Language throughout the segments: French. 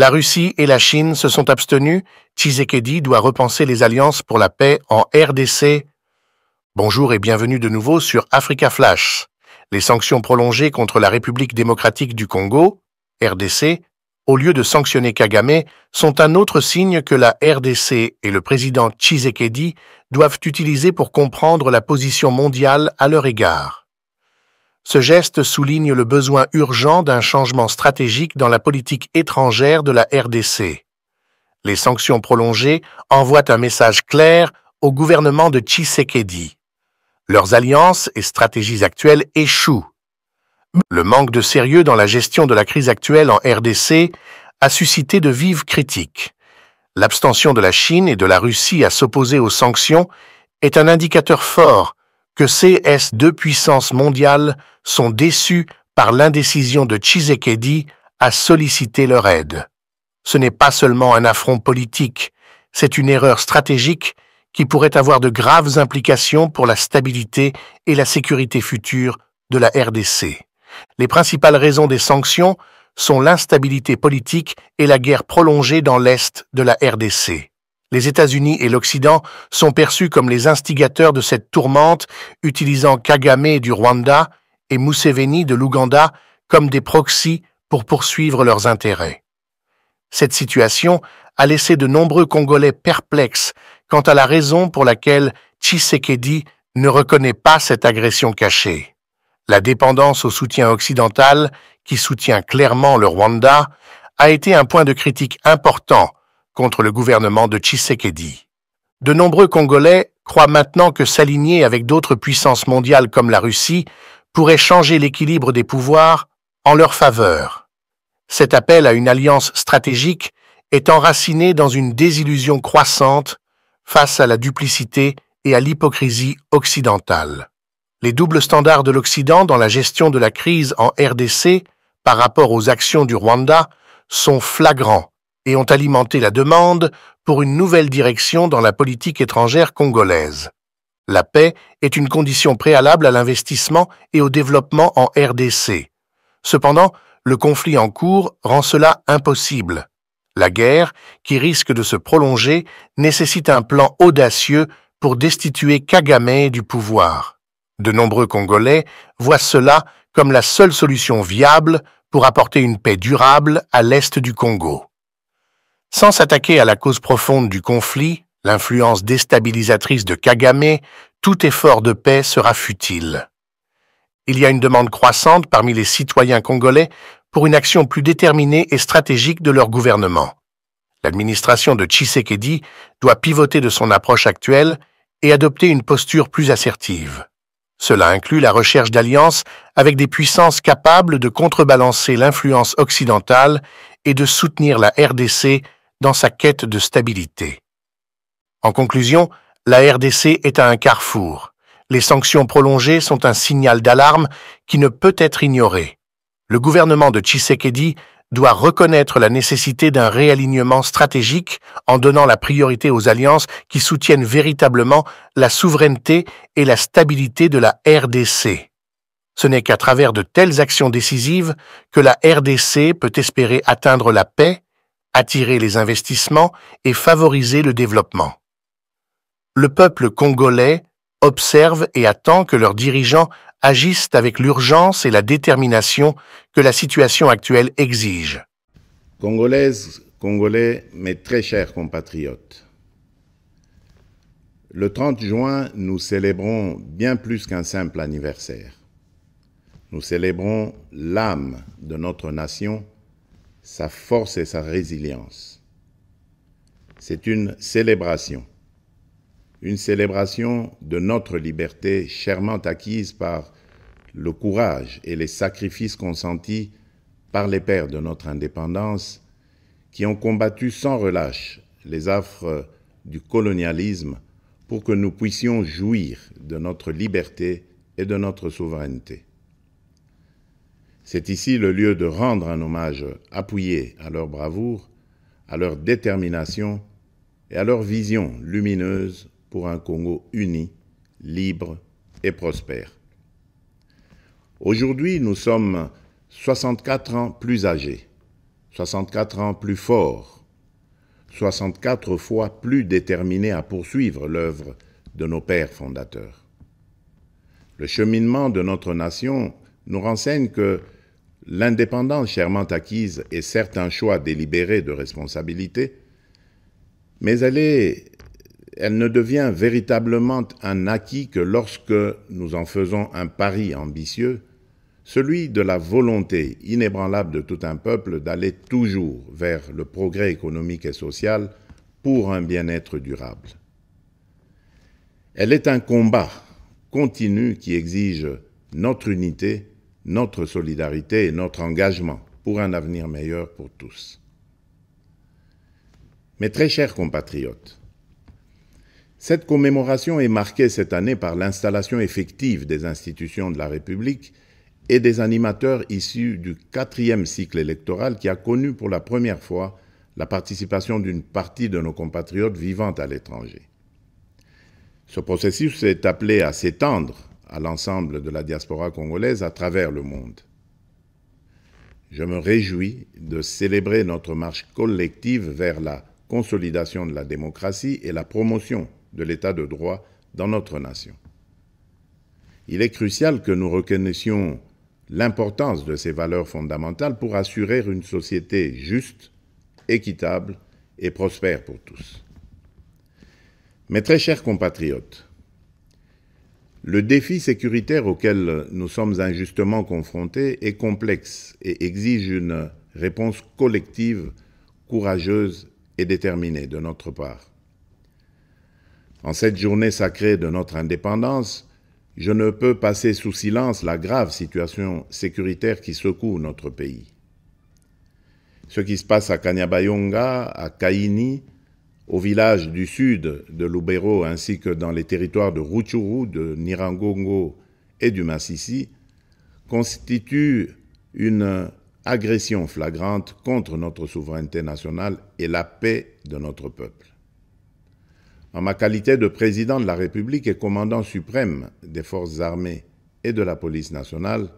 La Russie et la Chine se sont abstenues. Tshisekedi doit repenser les alliances pour la paix en RDC. Bonjour et bienvenue de nouveau sur Africa Flash. Les sanctions prolongées contre la République démocratique du Congo, RDC, au lieu de sanctionner Kagame, sont un autre signe que la RDC et le président Tshisekedi doivent utiliser pour comprendre la position mondiale à leur égard. Ce geste souligne le besoin urgent d'un changement stratégique dans la politique étrangère de la RDC. Les sanctions prolongées envoient un message clair au gouvernement de Tshisekedi. Leurs alliances et stratégies actuelles échouent. Le manque de sérieux dans la gestion de la crise actuelle en RDC a suscité de vives critiques. L'abstention de la Chine et de la Russie à s'opposer aux sanctions est un indicateur fort que ces deux puissances mondiales sont déçues par l'indécision de Tshisekedi à solliciter leur aide. Ce n'est pas seulement un affront politique, c'est une erreur stratégique qui pourrait avoir de graves implications pour la stabilité et la sécurité future de la RDC. Les principales raisons des sanctions sont l'instabilité politique et la guerre prolongée dans l'Est de la RDC les États-Unis et l'Occident sont perçus comme les instigateurs de cette tourmente, utilisant Kagame du Rwanda et Museveni de l'Ouganda comme des proxys pour poursuivre leurs intérêts. Cette situation a laissé de nombreux Congolais perplexes quant à la raison pour laquelle Tshisekedi ne reconnaît pas cette agression cachée. La dépendance au soutien occidental, qui soutient clairement le Rwanda, a été un point de critique important contre le gouvernement de Tshisekedi. De nombreux Congolais croient maintenant que s'aligner avec d'autres puissances mondiales comme la Russie pourrait changer l'équilibre des pouvoirs en leur faveur. Cet appel à une alliance stratégique est enraciné dans une désillusion croissante face à la duplicité et à l'hypocrisie occidentale. Les doubles standards de l'Occident dans la gestion de la crise en RDC par rapport aux actions du Rwanda sont flagrants et ont alimenté la demande pour une nouvelle direction dans la politique étrangère congolaise. La paix est une condition préalable à l'investissement et au développement en RDC. Cependant, le conflit en cours rend cela impossible. La guerre, qui risque de se prolonger, nécessite un plan audacieux pour destituer Kagame du pouvoir. De nombreux Congolais voient cela comme la seule solution viable pour apporter une paix durable à l'est du Congo. Sans s'attaquer à la cause profonde du conflit, l'influence déstabilisatrice de Kagame, tout effort de paix sera futile. Il y a une demande croissante parmi les citoyens congolais pour une action plus déterminée et stratégique de leur gouvernement. L'administration de Tshisekedi doit pivoter de son approche actuelle et adopter une posture plus assertive. Cela inclut la recherche d'alliances avec des puissances capables de contrebalancer l'influence occidentale et de soutenir la RDC dans sa quête de stabilité. En conclusion, la RDC est à un carrefour. Les sanctions prolongées sont un signal d'alarme qui ne peut être ignoré. Le gouvernement de Tshisekedi doit reconnaître la nécessité d'un réalignement stratégique en donnant la priorité aux alliances qui soutiennent véritablement la souveraineté et la stabilité de la RDC. Ce n'est qu'à travers de telles actions décisives que la RDC peut espérer atteindre la paix, attirer les investissements et favoriser le développement. Le peuple congolais observe et attend que leurs dirigeants agissent avec l'urgence et la détermination que la situation actuelle exige. Congolaises, Congolais, mes très chers compatriotes, le 30 juin, nous célébrons bien plus qu'un simple anniversaire. Nous célébrons l'âme de notre nation sa force et sa résilience. C'est une célébration, une célébration de notre liberté chèrement acquise par le courage et les sacrifices consentis par les pères de notre indépendance qui ont combattu sans relâche les affres du colonialisme pour que nous puissions jouir de notre liberté et de notre souveraineté. C'est ici le lieu de rendre un hommage appuyé à leur bravoure, à leur détermination et à leur vision lumineuse pour un Congo uni, libre et prospère. Aujourd'hui, nous sommes 64 ans plus âgés, 64 ans plus forts, 64 fois plus déterminés à poursuivre l'œuvre de nos pères fondateurs. Le cheminement de notre nation nous renseigne que l'indépendance chèrement acquise est certes un choix délibéré de responsabilité, mais elle ne devient véritablement un acquis que lorsque nous en faisons un pari ambitieux, celui de la volonté inébranlable de tout un peuple d'aller toujours vers le progrès économique et social pour un bien-être durable. Elle est un combat continu qui exige notre unité notre solidarité et notre engagement pour un avenir meilleur pour tous. Mes très chers compatriotes, cette commémoration est marquée cette année par l'installation effective des institutions de la République et des animateurs issus du quatrième cycle électoral qui a connu pour la première fois la participation d'une partie de nos compatriotes vivant à l'étranger. Ce processus s'est appelé à s'étendre à l'ensemble de la diaspora congolaise à travers le monde. Je me réjouis de célébrer notre marche collective vers la consolidation de la démocratie et la promotion de l'état de droit dans notre nation. Il est crucial que nous reconnaissions l'importance de ces valeurs fondamentales pour assurer une société juste, équitable et prospère pour tous. Mes très chers compatriotes, le défi sécuritaire auquel nous sommes injustement confrontés est complexe et exige une réponse collective, courageuse et déterminée de notre part. En cette journée sacrée de notre indépendance, je ne peux passer sous silence la grave situation sécuritaire qui secoue notre pays. Ce qui se passe à Kanyabayonga, à Kaini, au village du sud de Lubero ainsi que dans les territoires de Ruchuru, de Nirangongo et du Massissi, constitue une agression flagrante contre notre souveraineté nationale et la paix de notre peuple. En ma qualité de président de la République et commandant suprême des forces armées et de la police nationale,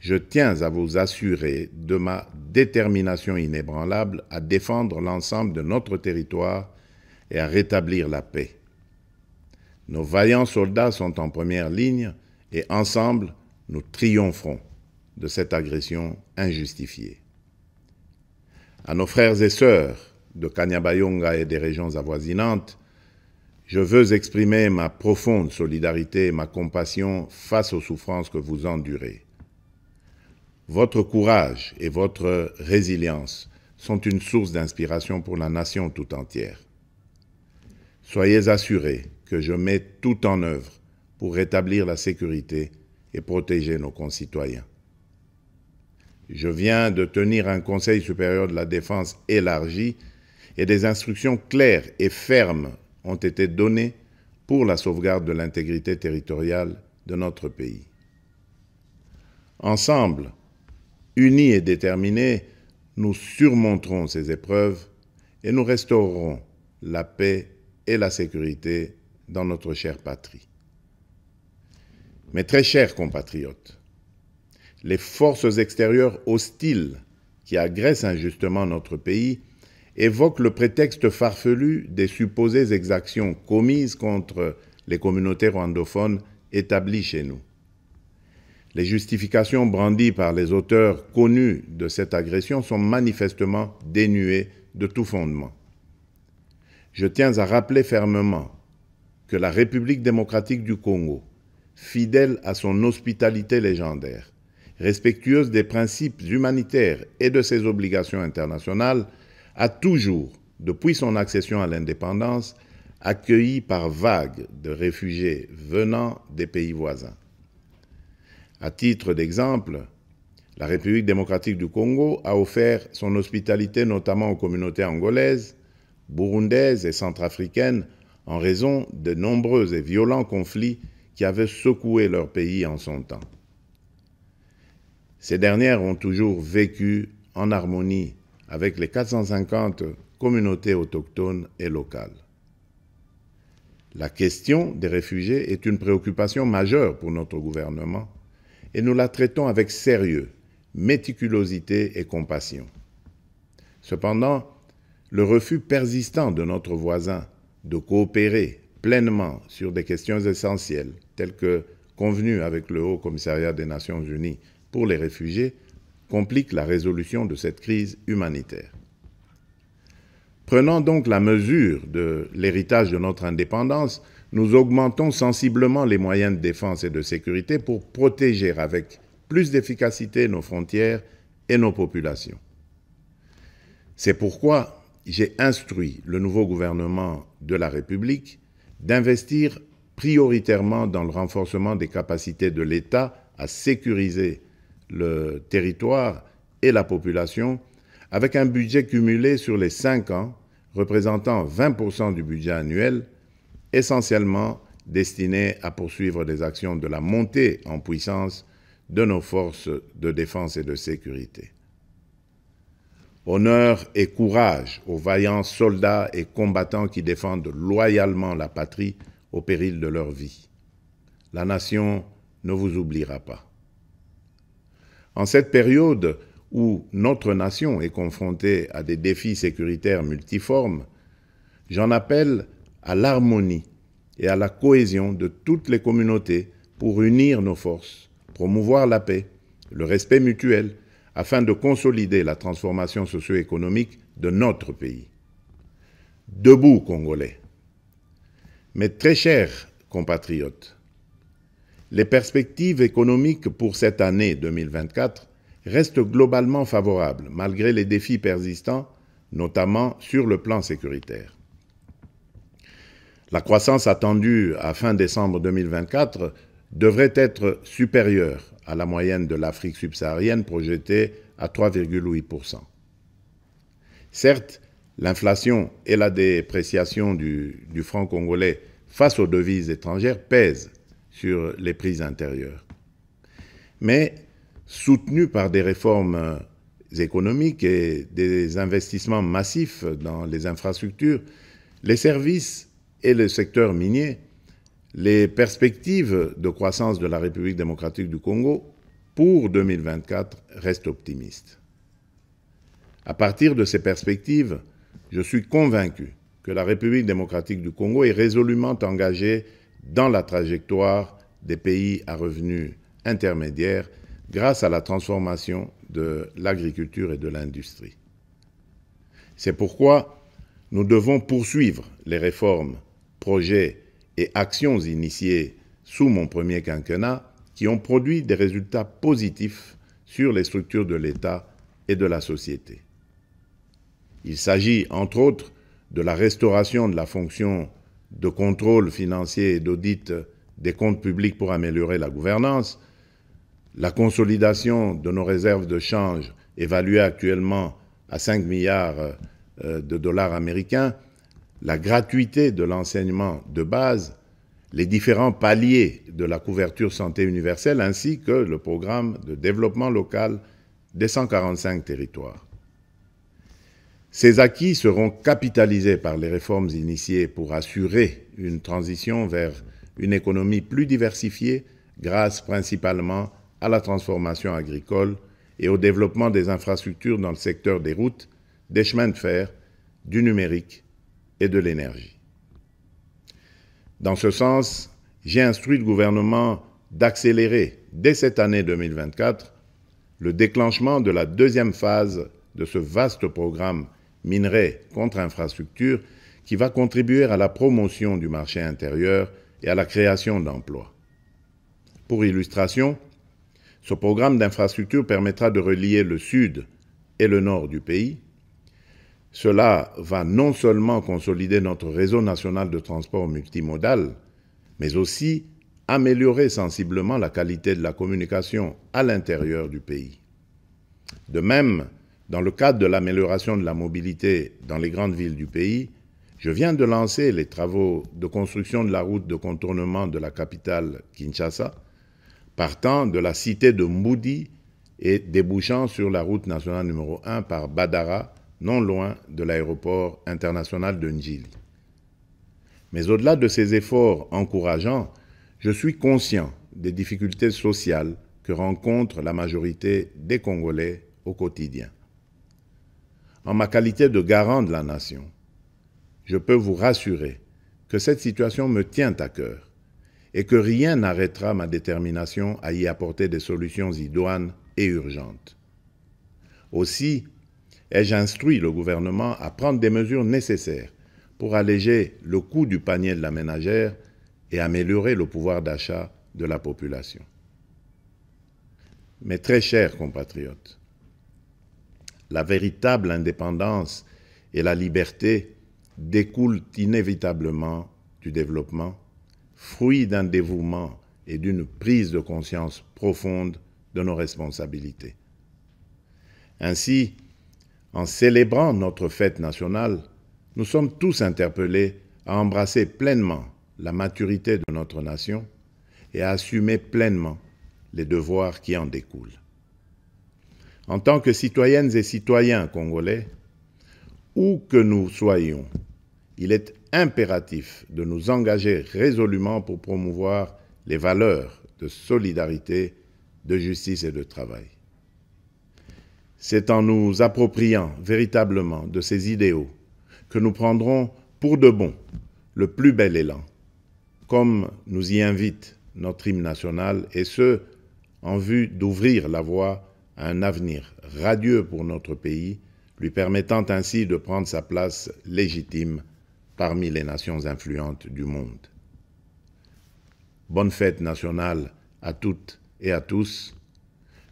je tiens à vous assurer de ma détermination inébranlable à défendre l'ensemble de notre territoire et à rétablir la paix. Nos vaillants soldats sont en première ligne et ensemble, nous triompherons de cette agression injustifiée. À nos frères et sœurs de Kanyabayonga et des régions avoisinantes, je veux exprimer ma profonde solidarité et ma compassion face aux souffrances que vous endurez. Votre courage et votre résilience sont une source d'inspiration pour la nation tout entière. Soyez assurés que je mets tout en œuvre pour rétablir la sécurité et protéger nos concitoyens. Je viens de tenir un Conseil supérieur de la défense élargi et des instructions claires et fermes ont été données pour la sauvegarde de l'intégrité territoriale de notre pays. Ensemble, unis et déterminés, nous surmonterons ces épreuves et nous restaurerons la paix et la sécurité dans notre chère patrie. Mes très chers compatriotes, les forces extérieures hostiles qui agressent injustement notre pays évoquent le prétexte farfelu des supposées exactions commises contre les communautés rwandophones établies chez nous. Les justifications brandies par les auteurs connus de cette agression sont manifestement dénuées de tout fondement. Je tiens à rappeler fermement que la République démocratique du Congo, fidèle à son hospitalité légendaire, respectueuse des principes humanitaires et de ses obligations internationales, a toujours, depuis son accession à l'indépendance, accueilli par vagues de réfugiés venant des pays voisins. À titre d'exemple, la République démocratique du Congo a offert son hospitalité notamment aux communautés angolaises, burundaises et centrafricaines en raison de nombreux et violents conflits qui avaient secoué leur pays en son temps. Ces dernières ont toujours vécu en harmonie avec les 450 communautés autochtones et locales. La question des réfugiés est une préoccupation majeure pour notre gouvernement et nous la traitons avec sérieux, méticulosité et compassion. Cependant, le refus persistant de notre voisin de coopérer pleinement sur des questions essentielles telles que convenues avec le Haut Commissariat des Nations Unies pour les réfugiés complique la résolution de cette crise humanitaire. Prenant donc la mesure de l'héritage de notre indépendance, nous augmentons sensiblement les moyens de défense et de sécurité pour protéger avec plus d'efficacité nos frontières et nos populations. C'est pourquoi j'ai instruit le nouveau gouvernement de la République d'investir prioritairement dans le renforcement des capacités de l'État à sécuriser le territoire et la population avec un budget cumulé sur les cinq ans représentant 20% du budget annuel, essentiellement destiné à poursuivre les actions de la montée en puissance de nos forces de défense et de sécurité. Honneur et courage aux vaillants soldats et combattants qui défendent loyalement la patrie au péril de leur vie. La nation ne vous oubliera pas. En cette période où notre nation est confrontée à des défis sécuritaires multiformes, j'en appelle à l'harmonie et à la cohésion de toutes les communautés pour unir nos forces, promouvoir la paix, le respect mutuel afin de consolider la transformation socio-économique de notre pays. Debout, Congolais. Mes très chers compatriotes, les perspectives économiques pour cette année 2024 restent globalement favorables malgré les défis persistants, notamment sur le plan sécuritaire. La croissance attendue à fin décembre 2024 devrait être supérieure à la moyenne de l'Afrique subsaharienne projetée à 3,8%. Certes, l'inflation et la dépréciation du, franc congolais face aux devises étrangères pèsent sur les prix intérieures. Mais soutenues par des réformes euh, économiques et des investissements massifs dans les infrastructures, les services et le secteur minier les perspectives de croissance de la République démocratique du Congo pour 2024 restent optimistes. À partir de ces perspectives, je suis convaincu que la République démocratique du Congo est résolument engagée dans la trajectoire des pays à revenus intermédiaires grâce à la transformation de l'agriculture et de l'industrie. C'est pourquoi nous devons poursuivre les réformes, projets et actions initiées sous mon premier quinquennat qui ont produit des résultats positifs sur les structures de l'État et de la société. Il s'agit, entre autres, de la restauration de la fonction de contrôle financier et d'audit des comptes publics pour améliorer la gouvernance, la consolidation de nos réserves de change évaluées actuellement à 5 milliards euh, de dollars américains, la gratuité de l'enseignement de base, les différents paliers de la couverture santé universelle ainsi que le programme de développement local des 145 territoires. Ces acquis seront capitalisés par les réformes initiées pour assurer une transition vers une économie plus diversifiée grâce principalement à la transformation agricole et au développement des infrastructures dans le secteur des routes, des chemins de fer, du numérique et de l'énergie. Dans ce sens, j'ai instruit le gouvernement d'accélérer dès cette année 2024 le déclenchement de la deuxième phase de ce vaste programme minerai contre infrastructures qui va contribuer à la promotion du marché intérieur et à la création d'emplois. Pour illustration, ce programme d'infrastructure permettra de relier le sud et le nord du pays, cela va non seulement consolider notre réseau national de transport multimodal, mais aussi améliorer sensiblement la qualité de la communication à l'intérieur du pays. De même, dans le cadre de l'amélioration de la mobilité dans les grandes villes du pays, je viens de lancer les travaux de construction de la route de contournement de la capitale Kinshasa, partant de la cité de Moudi et débouchant sur la route nationale numéro 1 par Badara non loin de l'aéroport international de Njili. Mais au-delà de ces efforts encourageants, je suis conscient des difficultés sociales que rencontre la majorité des Congolais au quotidien. En ma qualité de garant de la nation, je peux vous rassurer que cette situation me tient à cœur et que rien n'arrêtera ma détermination à y apporter des solutions idoines et urgentes. Aussi, et j'instruis le gouvernement à prendre des mesures nécessaires pour alléger le coût du panier de la ménagère et améliorer le pouvoir d'achat de la population. Mes très chers compatriotes, la véritable indépendance et la liberté découlent inévitablement du développement, fruit d'un dévouement et d'une prise de conscience profonde de nos responsabilités. Ainsi, en célébrant notre fête nationale, nous sommes tous interpellés à embrasser pleinement la maturité de notre nation et à assumer pleinement les devoirs qui en découlent. En tant que citoyennes et citoyens congolais, où que nous soyons, il est impératif de nous engager résolument pour promouvoir les valeurs de solidarité, de justice et de travail. C'est en nous appropriant véritablement de ces idéaux que nous prendrons pour de bon le plus bel élan, comme nous y invite notre hymne national, et ce, en vue d'ouvrir la voie à un avenir radieux pour notre pays, lui permettant ainsi de prendre sa place légitime parmi les nations influentes du monde. Bonne fête nationale à toutes et à tous.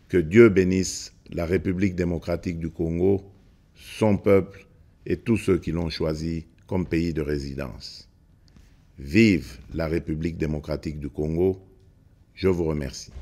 Que Dieu bénisse la République démocratique du Congo, son peuple et tous ceux qui l'ont choisi comme pays de résidence. Vive la République démocratique du Congo. Je vous remercie.